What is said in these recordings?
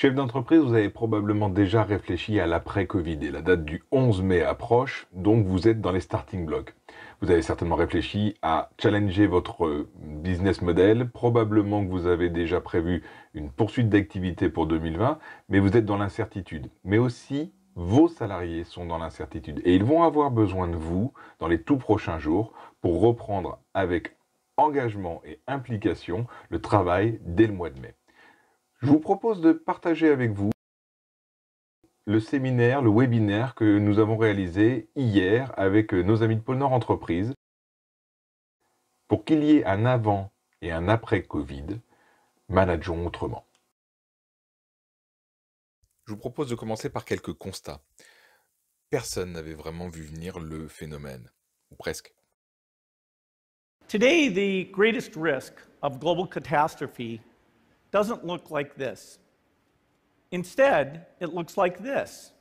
Chef d'entreprise, vous avez probablement déjà réfléchi à l'après-Covid et la date du 11 mai approche, donc vous êtes dans les starting blocks. Vous avez certainement réfléchi à challenger votre business model, probablement que vous avez déjà prévu une poursuite d'activité pour 2020, mais vous êtes dans l'incertitude. Mais aussi, vos salariés sont dans l'incertitude et ils vont avoir besoin de vous dans les tout prochains jours pour reprendre avec engagement et implication le travail dès le mois de mai. Je vous propose de partager avec vous le séminaire, le webinaire que nous avons réalisé hier avec euh, nos amis de Pôle Nord Entreprise pour qu'il y ait un avant et un après Covid, manageons autrement. Je vous propose de commencer par quelques constats. Personne n'avait vraiment vu venir le phénomène, ou presque. Today, the catastrophe doesn't look like this. Instead, it looks like this.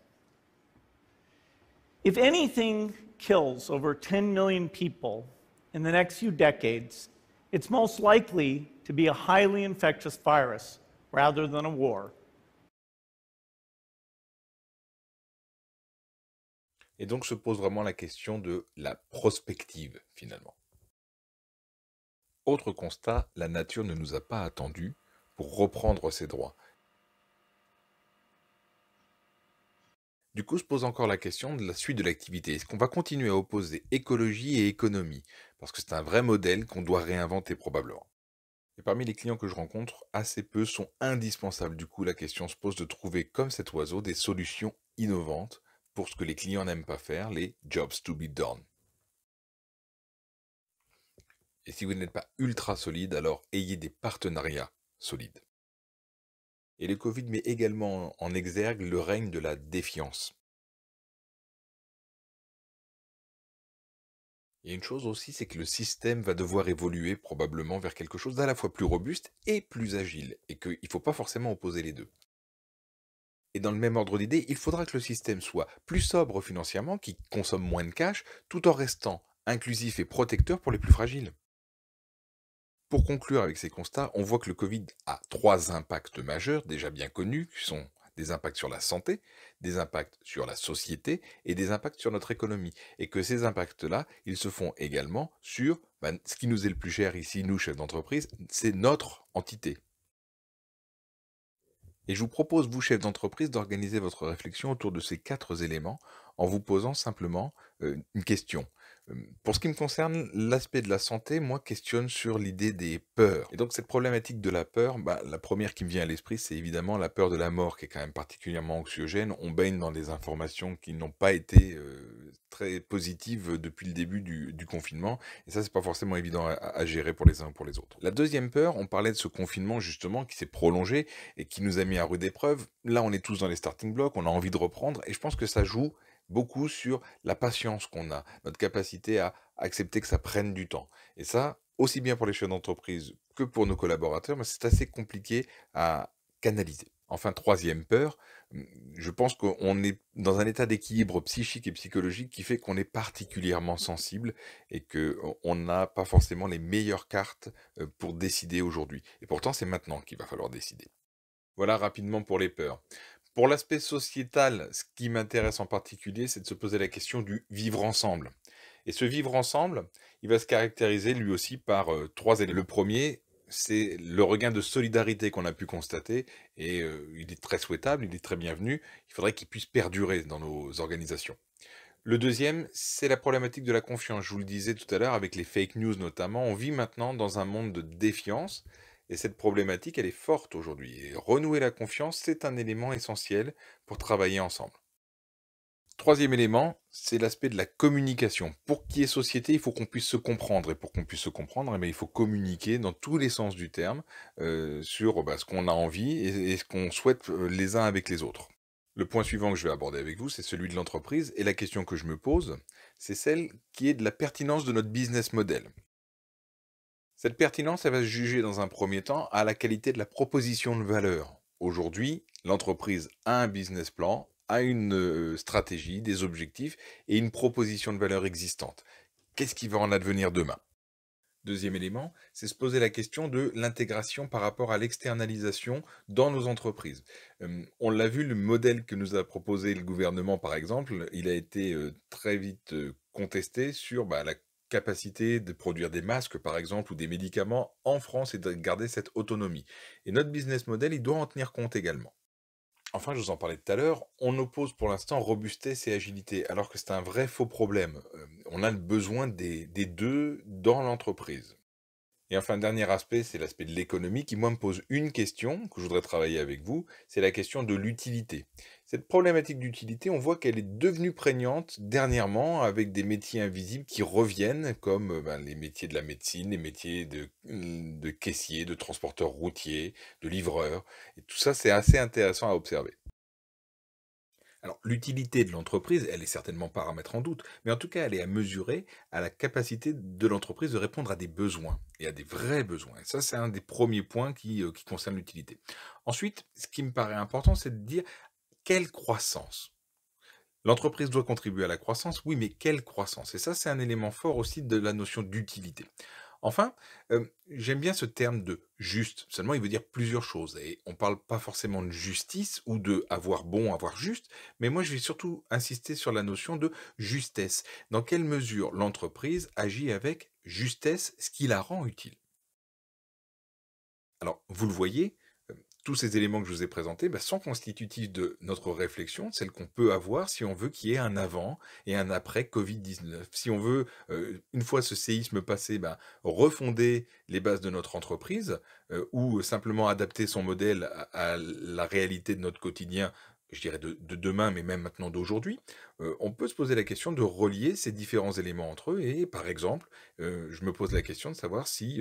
If anything kills over 10 million people in the next few decades, it's most likely to be a highly infectious virus rather than a war. Et donc se pose vraiment la question de la prospective, finalement. Autre constat, la nature ne nous a pas attendus, reprendre ses droits. Du coup, se pose encore la question de la suite de l'activité. Est-ce qu'on va continuer à opposer écologie et économie Parce que c'est un vrai modèle qu'on doit réinventer probablement. Et parmi les clients que je rencontre, assez peu sont indispensables. Du coup, la question se pose de trouver, comme cet oiseau, des solutions innovantes pour ce que les clients n'aiment pas faire, les jobs to be done. Et si vous n'êtes pas ultra solide, alors ayez des partenariats solide. Et le Covid met également en exergue le règne de la défiance. Et une chose aussi, c'est que le système va devoir évoluer probablement vers quelque chose d'à la fois plus robuste et plus agile, et qu'il ne faut pas forcément opposer les deux. Et dans le même ordre d'idée, il faudra que le système soit plus sobre financièrement, qui consomme moins de cash, tout en restant inclusif et protecteur pour les plus fragiles. Pour conclure avec ces constats, on voit que le Covid a trois impacts majeurs déjà bien connus, qui sont des impacts sur la santé, des impacts sur la société et des impacts sur notre économie. Et que ces impacts-là, ils se font également sur ben, ce qui nous est le plus cher ici, nous, chefs d'entreprise, c'est notre entité. Et je vous propose, vous, chefs d'entreprise, d'organiser votre réflexion autour de ces quatre éléments en vous posant simplement euh, une question. Pour ce qui me concerne, l'aspect de la santé, moi, questionne sur l'idée des peurs. Et donc cette problématique de la peur, bah, la première qui me vient à l'esprit, c'est évidemment la peur de la mort, qui est quand même particulièrement anxiogène. On baigne dans des informations qui n'ont pas été très positives depuis le début du, confinement. Et ça, c'est pas forcément évident à, à, gérer pour les uns ou pour les autres. La deuxième peur, on parlait de ce confinement justement qui s'est prolongé et qui nous a mis à rude épreuve. Là, on est tous dans les starting blocks, on a envie de reprendre, et je pense que ça joue beaucoup sur la patience qu'on a, notre capacité à accepter que ça prenne du temps. Et ça, aussi bien pour les chefs d'entreprise que pour nos collaborateurs, mais c'est assez compliqué à canaliser. Enfin, troisième peur, hum, je pense qu'on est dans un état d'équilibre psychique et psychologique qui fait qu'on est particulièrement sensible et qu'on n'a pas forcément les meilleures cartes pour décider aujourd'hui. Et pourtant, c'est maintenant qu'il va falloir décider. Voilà rapidement pour les peurs. Pour l'aspect sociétal, ce qui m'intéresse en particulier, c'est de se poser la question du vivre ensemble. Et ce vivre ensemble, il va se caractériser lui aussi par trois éléments. Le premier, c'est le regain de solidarité qu'on a pu constater, et il est très souhaitable, il est très bienvenu, il faudrait qu'il puisse perdurer dans nos organisations. Le deuxième, c'est la problématique de la confiance. Je vous le disais tout à l'heure, avec les fake news notamment, on vit maintenant dans un monde de défiance, et cette problématique, elle est forte aujourd'hui. Et renouer la confiance, c'est un élément essentiel pour travailler ensemble. Troisième élément, c'est l'aspect de la communication. Pour qu'il y ait société, il faut qu'on puisse se comprendre. Et pour qu'on puisse se comprendre, eh il faut communiquer dans tous les sens du terme euh, sur bah, ce qu'on a envie et ce qu'on souhaite euh, les uns avec les autres. Le point suivant que je vais aborder avec vous, c'est celui de l'entreprise. Et la question que je me pose, c'est celle qui est de la pertinence de notre business model. Cette pertinence, elle va se juger dans un premier temps à la qualité de la proposition de valeur. Aujourd'hui, l'entreprise a un business plan, a une euh, stratégie, des objectifs et une proposition de valeur existante. Qu'est-ce qui va en advenir demain Deuxième élément, c'est se poser la question de l'intégration par rapport à l'externalisation dans nos entreprises. on l'a vu, le modèle que nous a proposé le gouvernement, par exemple, il a été euh, très vite euh, contesté sur bah, la capacité de produire des masques, par exemple, ou des médicaments en France et de garder cette autonomie. Et notre business model, il doit en tenir compte également. Enfin, je vous en parlais tout à l'heure, on oppose pour l'instant robustesse et agilité, alors que c'est un vrai faux problème. Euh, on a le besoin des, des deux dans l'entreprise. Et enfin, dernier aspect, c'est l'aspect de l'économie qui, moi, me pose une question que je voudrais travailler avec vous, c'est la question de l'utilité. Cette problématique d'utilité, on voit qu'elle est devenue prégnante dernièrement avec des métiers invisibles qui reviennent, comme euh, ben, les métiers de la médecine, les métiers de, de caissier, de transporteur routier, de livreur. Et tout ça, c'est assez intéressant à observer. Alors, l'utilité de l'entreprise, elle est certainement pas à mettre en doute, mais en tout cas, elle est à mesurer à la capacité de l'entreprise de répondre à des besoins, et à des vrais besoins. Et ça, c'est un des premiers points qui, euh, qui concerne l'utilité. Ensuite, ce qui me paraît important, c'est de dire quelle croissance L'entreprise doit contribuer à la croissance, oui, mais quelle croissance Et ça, c'est un élément fort aussi de la notion d'utilité. Enfin, j'aime bien ce terme de juste. Seulement, il veut dire plusieurs choses. Et on ne parle pas forcément de justice ou de avoir bon, avoir juste. Mais moi, je vais surtout insister sur la notion de justesse. Dans quelle mesure l'entreprise agit avec justesse, ce qui la rend utile. Alors, vous le voyez, tous ces éléments que je vous ai présentés bah, sont constitutifs de notre réflexion, celle qu'on peut avoir si on veut qu'il y ait un avant et un après Covid-19. Si on veut, euh, une fois ce séisme passé, bah, refonder les bases de notre entreprise euh, ou simplement adapter son modèle à, la réalité de notre quotidien je dirais de, demain, mais même maintenant d'aujourd'hui, euh, on peut se poser la question de relier ces différents éléments entre eux. Et par exemple, je me pose la question de savoir si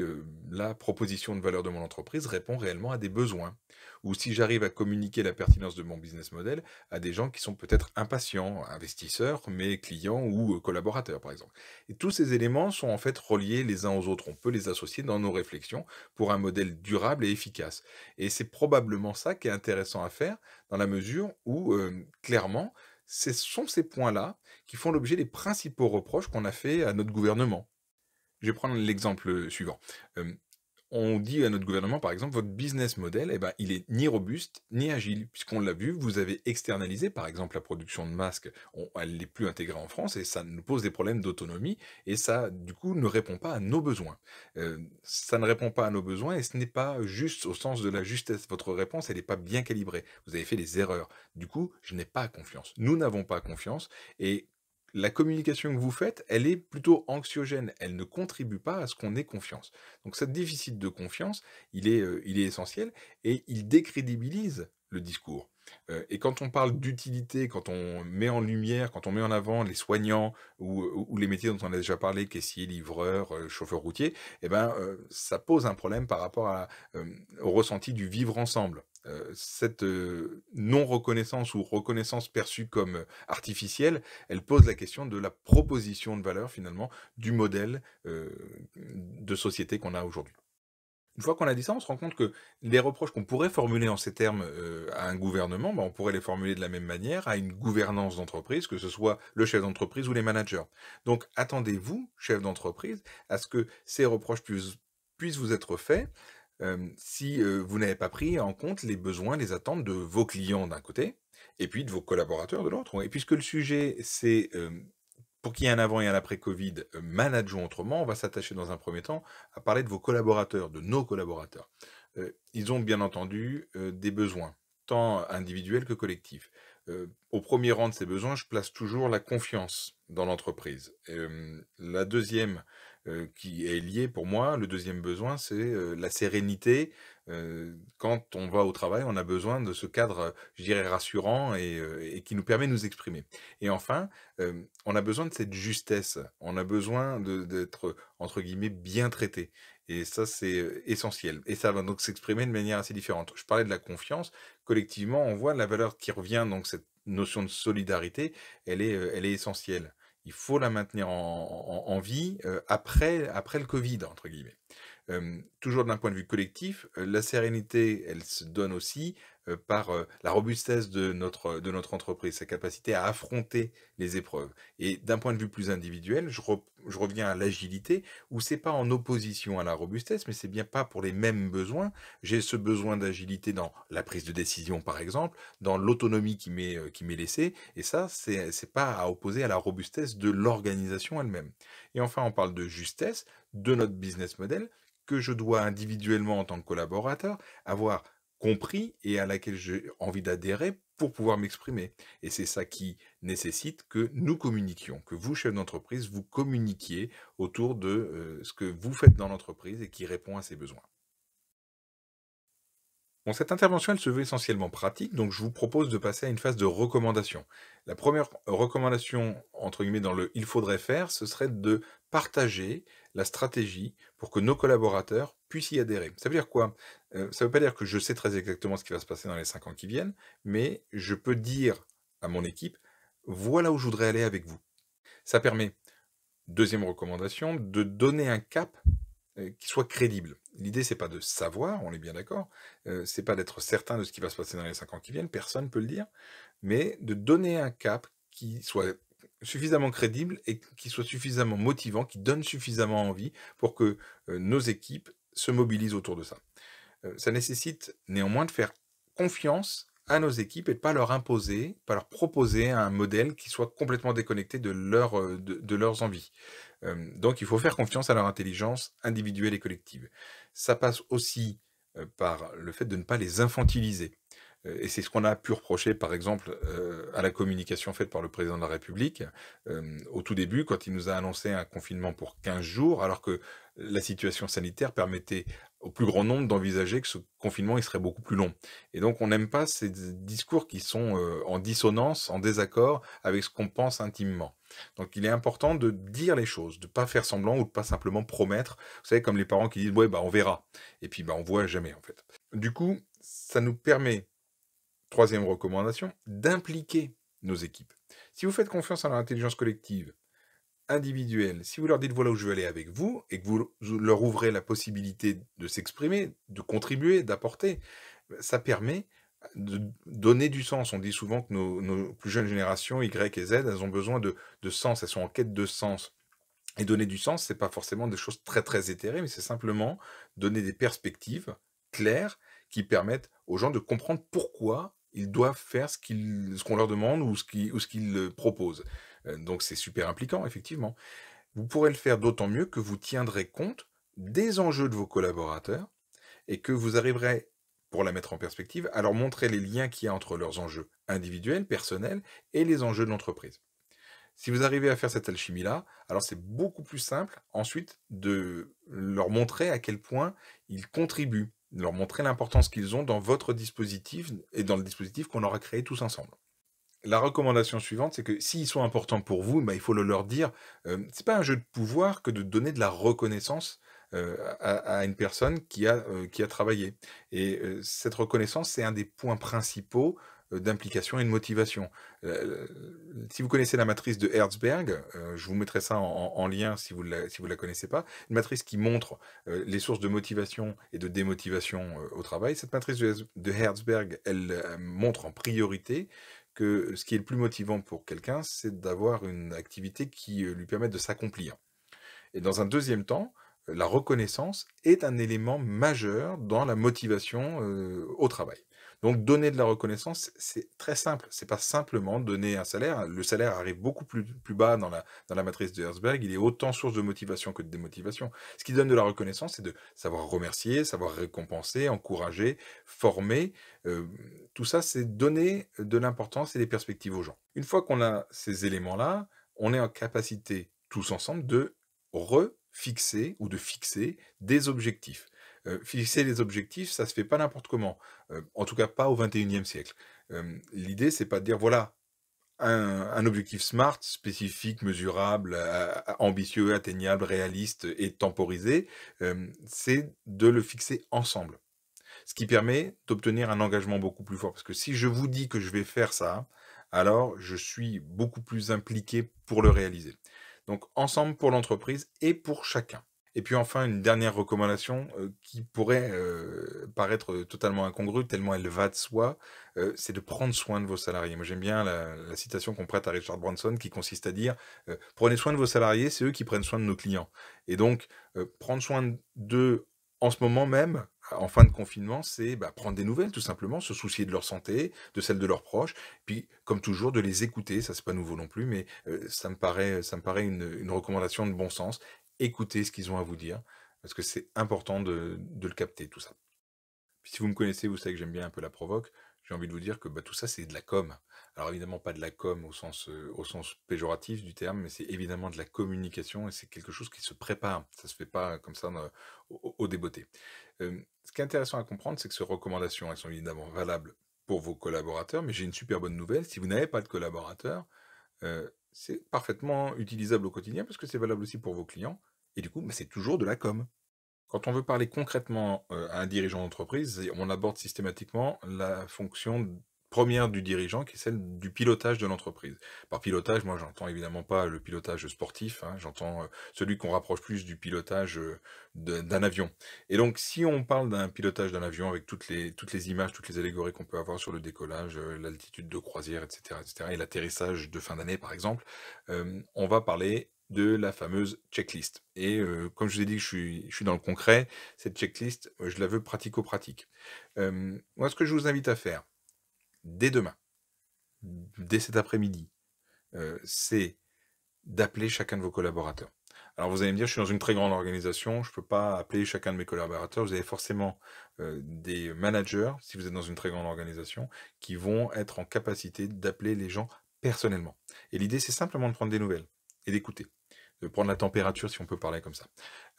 la proposition de valeur de mon entreprise répond réellement à des besoins ou si j'arrive à communiquer la pertinence de mon business model à des gens qui sont peut-être impatients, investisseurs, mais clients ou euh, collaborateurs par exemple. Et tous ces éléments sont en fait reliés les uns aux autres. On peut les associer dans nos réflexions pour un modèle durable et efficace. Et c'est probablement ça qui est intéressant à faire dans la mesure où euh, clairement, ce sont ces points-là qui font l'objet des principaux reproches qu'on a fait à notre gouvernement. Je vais prendre l'exemple suivant on dit à notre gouvernement, par exemple, votre business model, eh ben, il est ni robuste ni agile, puisqu'on l'a vu, vous avez externalisé, par exemple, la production de masques, elle n'est plus intégrée en France, et ça nous pose des problèmes d'autonomie, et ça, du coup, ne répond pas à nos besoins. Euh, ça ne répond pas à nos besoins, et ce n'est pas juste au sens de la justesse. Votre réponse, elle n'est pas bien calibrée. Vous avez fait des erreurs. Du coup, je n'ai pas confiance. Nous n'avons pas confiance, et la communication que vous faites, elle est plutôt anxiogène. Elle ne contribue pas à ce qu'on ait confiance. Donc, ce déficit de confiance, il est, euh, il est essentiel et il décrédibilise le discours. Euh, et quand on parle d'utilité, quand on met en lumière, quand on met en avant les soignants ou, les métiers dont on a déjà parlé, caissiers, livreurs, euh, chauffeurs routiers, eh ben, ça pose un problème par rapport au ressenti du vivre ensemble. Euh, cette euh, non-reconnaissance ou reconnaissance perçue comme euh, artificielle, elle pose la question de la proposition de valeur finalement du modèle de société qu'on a aujourd'hui. Une fois qu'on a dit ça, on se rend compte que les reproches qu'on pourrait formuler en ces termes à un gouvernement, bah, on pourrait les formuler de la même manière à une gouvernance d'entreprise, que ce soit le chef d'entreprise ou les managers. Donc attendez-vous, chef d'entreprise, à ce que ces reproches puissent vous être faits si vous n'avez pas pris en compte les besoins, les attentes de vos clients d'un côté, et puis de vos collaborateurs de l'autre. Et puisque le sujet, c'est pour qu'il y ait un avant et un après Covid, manageons autrement, on va s'attacher dans un premier temps à parler de vos collaborateurs, de nos collaborateurs. ils ont bien entendu des besoins, tant individuels que collectifs. au premier rang de ces besoins, je place toujours la confiance dans l'entreprise. la deuxième euh, qui est lié pour moi. Le deuxième besoin, c'est euh, la sérénité. Euh, quand on va au travail, on a besoin de ce cadre, je dirais, rassurant et, qui nous permet de nous exprimer. Et enfin, on a besoin de cette justesse. On a besoin d'être, entre guillemets, bien traité. Et ça, c'est essentiel. Et ça va donc s'exprimer de manière assez différente. Je parlais de la confiance. Collectivement, on voit la valeur qui revient, donc cette notion de solidarité, elle est, elle est essentielle il faut la maintenir en, vie euh, après, après le Covid, entre guillemets toujours d'un point de vue collectif, la sérénité, elle se donne aussi par la robustesse de notre, de notre entreprise, sa capacité à affronter les épreuves. Et d'un point de vue plus individuel, je, reviens à l'agilité, où c'est pas en opposition à la robustesse, mais c'est bien pas pour les mêmes besoins. J'ai ce besoin d'agilité dans la prise de décision, par exemple, dans l'autonomie qui m'est, laissée, et ça, c'est, c'est pas à opposer à la robustesse de l'organisation elle-même. Et enfin, on parle de justesse, de notre business model, que je dois individuellement en tant que collaborateur avoir compris et à laquelle j'ai envie d'adhérer pour pouvoir m'exprimer. Et c'est ça qui nécessite que nous communiquions, que vous, chef d'entreprise, vous communiquiez autour de euh, ce que vous faites dans l'entreprise et qui répond à ses besoins cette intervention, elle se veut essentiellement pratique, donc je vous propose de passer à une phase de recommandation. La première recommandation, entre guillemets, dans le « il faudrait faire », ce serait de partager la stratégie pour que nos collaborateurs puissent y adhérer. Ça veut dire quoi euh, Ça ne veut pas dire que je sais très exactement ce qui va se passer dans les 5 ans qui viennent, mais je peux dire à mon équipe, voilà où je voudrais aller avec vous. Ça permet, deuxième recommandation, de donner un cap euh, qui soit crédible. L'idée, c'est pas de savoir, on est bien d'accord, euh, c'est pas d'être certain de ce qui va se passer dans les cinq ans qui viennent, personne ne peut le dire, mais de donner un cap qui soit suffisamment crédible et qui soit suffisamment motivant, qui donne suffisamment envie pour que euh, nos équipes se mobilisent autour de ça. ça nécessite néanmoins de faire confiance à nos équipes et de pas leur imposer, pas leur proposer un modèle qui soit complètement déconnecté de, euh, de, leurs envies. donc il faut faire confiance à leur intelligence individuelle et collective. Ça passe aussi par le fait de ne pas les infantiliser. Euh, et c'est ce qu'on a pu reprocher, par exemple, euh, à la communication faite par le président de la République euh, au tout début, quand il nous a annoncé un confinement pour 15 jours, alors que la situation sanitaire permettait au plus grand nombre d'envisager que ce confinement il serait beaucoup plus long. Et donc on n'aime pas ces discours qui sont en dissonance, en désaccord avec ce qu'on pense intimement. Donc il est important de dire les choses, de ne pas faire semblant ou de pas simplement promettre. Vous savez, comme les parents qui disent ouais bah on verra et puis bah on voit jamais en fait. Du coup, ça nous permet Troisième recommandation, d'impliquer nos équipes. Si vous faites confiance à leur intelligence collective, individuelle, si vous leur dites voilà où je veux aller avec vous, et que vous leur ouvrez la possibilité de s'exprimer, de contribuer, d'apporter, ça permet de donner du sens. On dit souvent que nos, plus jeunes générations, Y et Z, elles ont besoin de, sens, elles sont en quête de sens. Et donner du sens, ce n'est pas forcément des choses très très éthérées, mais c'est simplement donner des perspectives claires qui permettent aux gens de comprendre pourquoi ils doivent faire ce qu'on leur demande ou ce qu'ils euh, proposent. Euh, donc c'est super impliquant, effectivement. Vous pourrez le faire d'autant mieux que vous tiendrez compte des enjeux de vos collaborateurs et que vous arriverez, pour la mettre en perspective, à leur montrer les liens qu'il y a entre leurs enjeux individuels, personnels et les enjeux de l'entreprise. Si vous arrivez à faire cette alchimie-là, alors c'est beaucoup plus simple ensuite de leur montrer à quel point ils contribuent leur montrer l'importance qu'ils ont dans votre dispositif et dans le dispositif qu'on aura créé tous ensemble. La recommandation suivante, c'est que s'ils sont importants pour vous, bah, il faut le leur dire. Euh, Ce n'est pas un jeu de pouvoir que de donner de la reconnaissance euh, à, une personne qui a, euh, qui a travaillé. Et cette reconnaissance, c'est un des points principaux euh, d'implication et de motivation. Euh, euh, si vous connaissez la matrice de Herzberg, je vous mettrai ça en, lien si vous ne la connaissez pas, une matrice qui montre les sources de motivation et de démotivation au travail. Cette matrice de, Herzberg, elle montre en priorité que ce qui est le plus motivant pour quelqu'un, c'est d'avoir une activité qui lui permette de s'accomplir. Et dans un deuxième temps, la reconnaissance est un élément majeur dans la motivation au travail. Donc donner de la reconnaissance, c'est très simple. C'est pas simplement donner un salaire. Le salaire arrive beaucoup plus, bas dans la, matrice de Herzberg. Il est autant source de motivation que de démotivation. Ce qui donne de la reconnaissance, c'est de savoir remercier, savoir récompenser, encourager, former. Euh, tout ça, c'est donner de l'importance et des perspectives aux gens. Une fois qu'on a ces éléments-là, on est en capacité tous ensemble de refixer ou de fixer des objectifs. Euh, fixer les objectifs, ça se fait pas n'importe comment. Euh, en tout cas, pas au 21e siècle. Euh, l'idée, c'est pas de dire, voilà, un objectif smart, spécifique, mesurable, ambitieux, atteignable, réaliste et temporisé. c'est de le fixer ensemble. Ce qui permet d'obtenir un engagement beaucoup plus fort. Parce que si je vous dis que je vais faire ça, alors je suis beaucoup plus impliqué pour le réaliser. Donc ensemble pour l'entreprise et pour chacun. Et puis enfin, une dernière recommandation euh, qui pourrait euh, paraître euh, totalement incongrue, tellement elle va de soi, c'est de prendre soin de vos salariés. Moi j'aime bien la, citation qu'on prête à Richard Branson qui consiste à dire prenez soin de vos salariés, c'est eux qui prennent soin de nos clients. Et donc, prendre soin d'eux en ce moment même, en fin de confinement, c'est bah, prendre des nouvelles tout simplement, se soucier de leur santé, de celle de leurs proches, puis comme toujours de les écouter, ça c'est pas nouveau non plus, mais ça me paraît, ça me paraît une, recommandation de bon sens, écoutez ce qu'ils ont à vous dire, parce que c'est important de, le capter, tout ça. si vous me connaissez, vous savez que j'aime bien un peu la provoque, j'ai envie de vous dire que bah, tout ça, c'est de la com. Alors évidemment, pas de la com euh, au sens, péjoratif du terme, mais c'est évidemment de la communication, et c'est quelque chose qui se prépare, ça ne se fait pas comme ça euh, au, au ce qui est intéressant à comprendre, c'est que ces recommandations, elles sont évidemment valables pour vos collaborateurs, mais j'ai une super bonne nouvelle, si vous n'avez pas de collaborateurs, euh, c'est parfaitement utilisable au quotidien parce que c'est valable aussi pour vos clients. Et du coup, c'est toujours de la com. Quand on veut parler concrètement euh, à un dirigeant d'entreprise, on aborde systématiquement la fonction première du dirigeant, qui est celle du pilotage de l'entreprise. Par pilotage, moi, j'entends évidemment pas le pilotage sportif, hein, j'entends euh, celui qu'on rapproche plus du pilotage euh, d'un avion. Et donc, si on parle d'un pilotage d'un avion avec toutes les, toutes les images, toutes les allégories qu'on peut avoir sur le décollage, l'altitude de croisière, etc., et l'atterrissage de fin d'année, par exemple, on va parler de la fameuse checklist. Et comme je vous ai dit je suis, je suis dans le concret, cette checklist, je la veux pratico-pratique. moi, ce que je vous invite à faire, dès demain, dès cet après-midi, c'est d'appeler chacun de vos collaborateurs. Alors vous allez me dire, je suis dans une très grande organisation, je ne peux pas appeler chacun de mes collaborateurs. Vous avez forcément des managers, si vous êtes dans une très grande organisation, qui vont être en capacité d'appeler les gens personnellement. Et l'idée, c'est simplement de prendre des nouvelles et d'écouter de prendre la température, si on peut parler comme ça.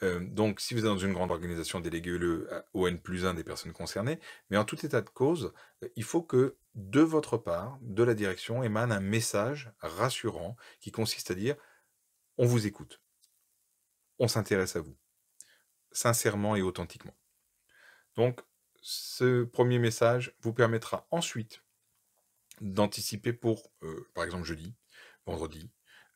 Euh, donc, si vous êtes dans une grande organisation, déléguez-le au euh, N plus 1 des personnes concernées. Mais en tout état de cause, euh, il faut que de votre part, de la direction, émane un message rassurant qui consiste à dire on vous écoute, on s'intéresse à vous, sincèrement et authentiquement. Donc, ce premier message vous permettra ensuite d'anticiper pour, par exemple, jeudi, vendredi,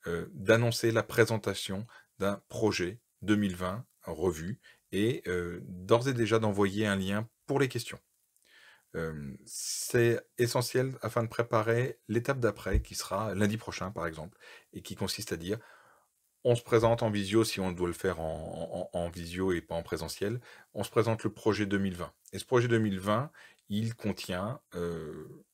euh, d'annoncer la présentation d'un projet 2020 revu et euh, d'ores et déjà d'envoyer un lien pour les questions. Euh, c'est essentiel afin de préparer l'étape d'après qui sera lundi prochain par exemple et qui consiste à dire on se présente en visio si on doit le faire en, visio et pas en présentiel, on se présente le projet 2020. Et ce projet 2020, il contient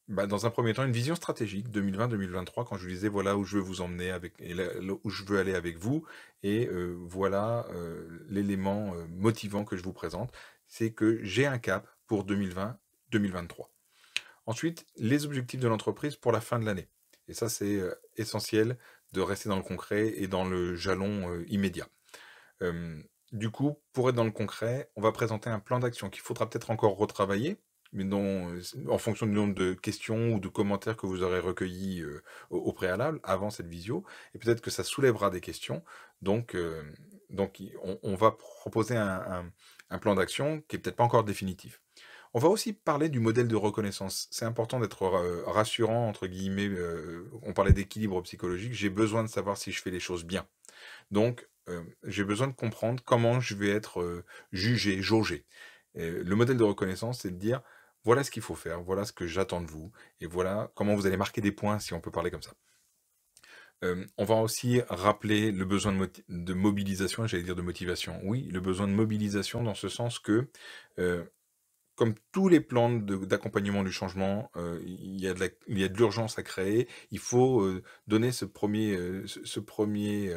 bah, dans un premier temps, une vision stratégique 2020-2023, quand je vous disais voilà où je veux vous emmener, avec, et où je veux aller avec vous, et euh, voilà euh, l'élément euh, motivant que je vous présente, c'est que j'ai un cap pour 2020-2023. Ensuite, les objectifs de l'entreprise pour la fin de l'année. Et ça, c'est essentiel de rester dans le concret et dans le jalon immédiat. du coup, pour être dans le concret, on va présenter un plan d'action qu'il faudra peut-être encore retravailler, mais non, euh, en fonction du nombre de questions ou de commentaires que vous aurez recueillis euh, au, préalable, avant cette visio, et peut-être que ça soulèvera des questions. Donc, euh, donc on, va proposer un, un, plan d'action qui est peut-être pas encore définitif. On va aussi parler du modèle de reconnaissance. C'est important d'être rassurant, entre guillemets, on parlait d'équilibre psychologique, j'ai besoin de savoir si je fais les choses bien. Donc, j'ai besoin de comprendre comment je vais être jugé, jaugé. le modèle de reconnaissance, c'est de dire, voilà ce qu'il faut faire, voilà ce que j'attends de vous, et voilà comment vous allez marquer des points si on peut parler comme ça. Euh, on va aussi rappeler le besoin de, mobilisation, j'allais dire de motivation. Oui, le besoin de mobilisation dans ce sens que, euh, comme tous les plans d'accompagnement du changement, euh, il, y a de l'urgence à créer. Il faut donner ce premier, ce premier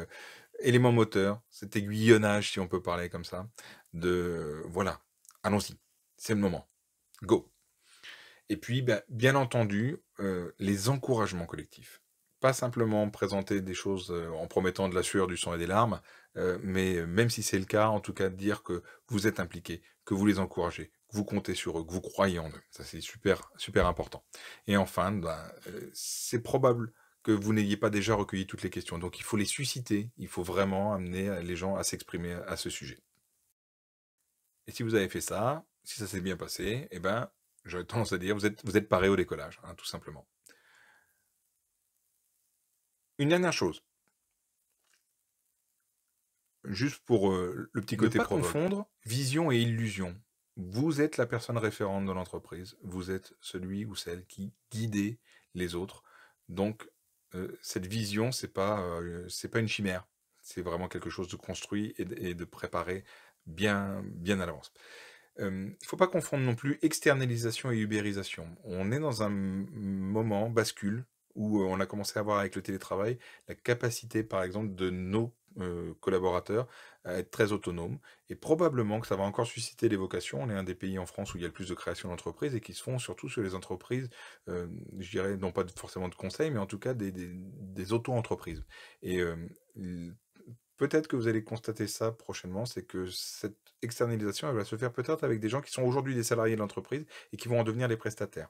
élément moteur, cet aiguillonnage, si on peut parler comme ça, de voilà, allons-y, c'est le moment, go. Et puis, bah, bien entendu, euh, les encouragements collectifs. Pas simplement présenter des choses euh, en promettant de la sueur, du sang et des larmes, euh, mais même si c'est le cas, en tout cas, dire que vous êtes impliqués, que vous les encouragez, que vous comptez sur eux, que vous croyez en eux. Ça, c'est super, super important. Et enfin, bah, c'est probable que vous n'ayez pas déjà recueilli toutes les questions. Donc, il faut les susciter. Il faut vraiment amener les gens à s'exprimer à ce sujet. Et si vous avez fait ça, si ça s'est bien passé, eh ben, J'aurais tendance à dire, vous êtes, vous êtes paré au décollage, hein, tout simplement. Une dernière chose, juste pour euh, le petit côté profond. vision et illusion. Vous êtes la personne référente de l'entreprise, vous êtes celui ou celle qui guide les autres. Donc euh, cette vision, c'est pas euh, pas une chimère, c'est vraiment quelque chose de construit et de, préparé bien bien à l'avance. Il ne faut pas confondre non plus externalisation et ubérisation. On est dans un moment bascule où on a commencé à voir avec le télétravail la capacité, par exemple, de nos collaborateurs à être très autonomes. Et probablement que ça va encore susciter des vocations. On est un des pays en France où il y a le plus de création d'entreprises et qui se font surtout sur les entreprises, je dirais, non pas forcément de conseil, mais en tout cas des, des auto-entreprises. Et peut-être que vous allez constater ça prochainement, c'est que cette externalisation, elle va se faire peut-être avec des gens qui sont aujourd'hui des salariés de l'entreprise et qui vont en devenir les prestataires.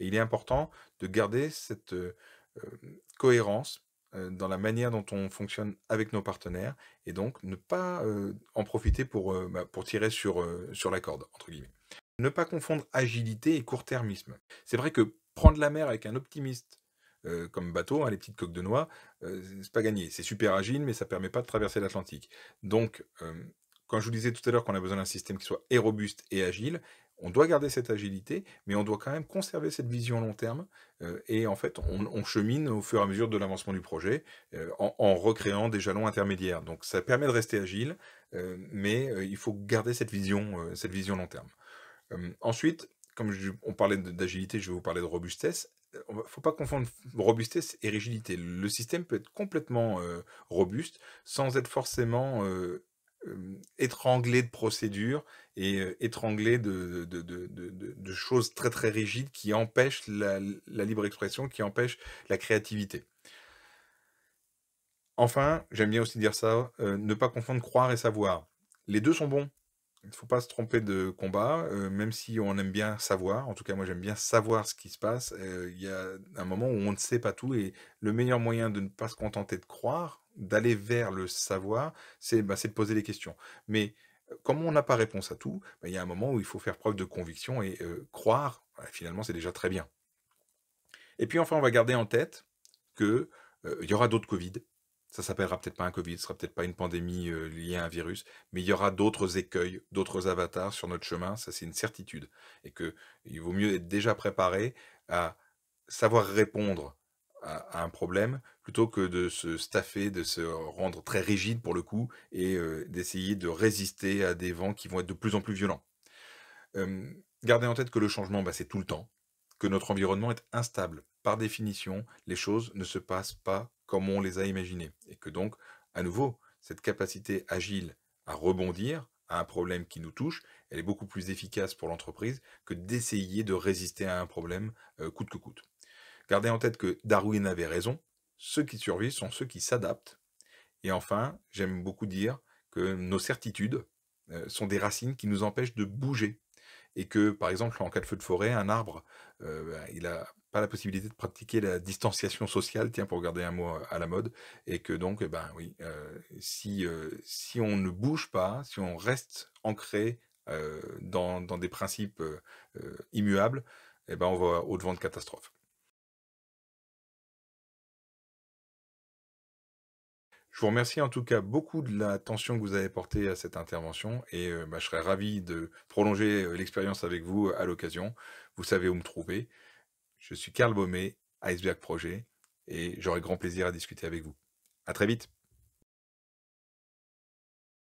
Et il est important de garder cette euh, euh, cohérence euh, dans la manière dont on fonctionne avec nos partenaires et donc ne pas en profiter pour, bah, pour tirer sur, sur la corde, entre guillemets. Ne pas confondre agilité et court-termisme. C'est vrai que prendre la mer avec un optimiste comme bateau, hein, les petites coques de noix, c'est pas gagné. C'est super agile, mais ça permet pas de traverser l'Atlantique. Donc, quand je vous disais tout à l'heure qu'on a besoin d'un système qui soit et robuste et agile, on doit garder cette agilité, mais on doit quand même conserver cette vision long terme. Euh, et en fait, on, chemine au fur et à mesure de l'avancement du projet euh, en, recréant des jalons intermédiaires. Donc ça permet de rester agile, euh, mais il faut garder cette vision, cette vision long terme. ensuite, comme on parlait d'agilité, je vais vous parler de robustesse. Il ne faut pas confondre robustesse et rigidité. Le système peut être complètement robuste sans être forcément étranglé de procédures et étranglé de, choses très très rigides qui empêchent la, libre expression, qui empêchent la créativité. Enfin, j'aime bien aussi dire ça, ne pas confondre croire et savoir. Les deux sont bons. Il ne faut pas se tromper de combat, même si on aime bien savoir. En tout cas, moi j'aime bien savoir ce qui se passe. Il y a un moment où on ne sait pas tout et le meilleur moyen de ne pas se contenter de croire, d'aller vers le savoir, bah, c'est de poser des questions. Mais comme on n'a pas réponse à tout, bah, il y a un moment où il faut faire preuve de conviction et croire, bah, finalement, c'est déjà très bien. Et puis enfin, on va garder en tête qu'il il y aura d'autres Covid. Ça s'appellera peut-être pas un Covid, ce sera peut-être pas une pandémie liée à un virus, mais il y aura d'autres écueils, d'autres avatars sur notre chemin, ça c'est une certitude. Et qu'il vaut mieux être déjà préparé à savoir répondre à, un problème plutôt que de se staffer, de se rendre très rigide pour le coup et euh, d'essayer de résister à des vents qui vont être de plus en plus violents. gardez en tête que le changement, bah, c'est tout le temps, que notre environnement est instable. Par définition, les choses ne se passent pas comme on les a imaginées et que donc, à nouveau, cette capacité agile à rebondir à un problème qui nous touche, elle est beaucoup plus efficace pour l'entreprise que d'essayer de résister à un problème euh, coûte que coûte. Gardez en tête que Darwin avait raison, ceux qui survivent sont ceux qui s'adaptent. Et enfin, j'aime beaucoup dire que nos certitudes euh, sont des racines qui nous empêchent de bouger. Et que, par exemple, en cas de feu de forêt, un arbre, euh, bah, il n'a pas la possibilité de pratiquer la distanciation sociale, tiens, pour garder un mot euh, à la mode, et que donc, eh ben oui, si, si on ne bouge pas, si on reste ancré dans, des principes immuables, eh ben on va au-devant de catastrophes. Je vous remercie en tout cas beaucoup de l'attention que vous avez portée à cette intervention et euh, bah, je serais ravi de prolonger euh, l'expérience avec vous euh, à l'occasion. Vous savez où me trouver. Je suis Karl Baumé, Iceberg Projet, et j'aurai grand plaisir à discuter avec vous. À très vite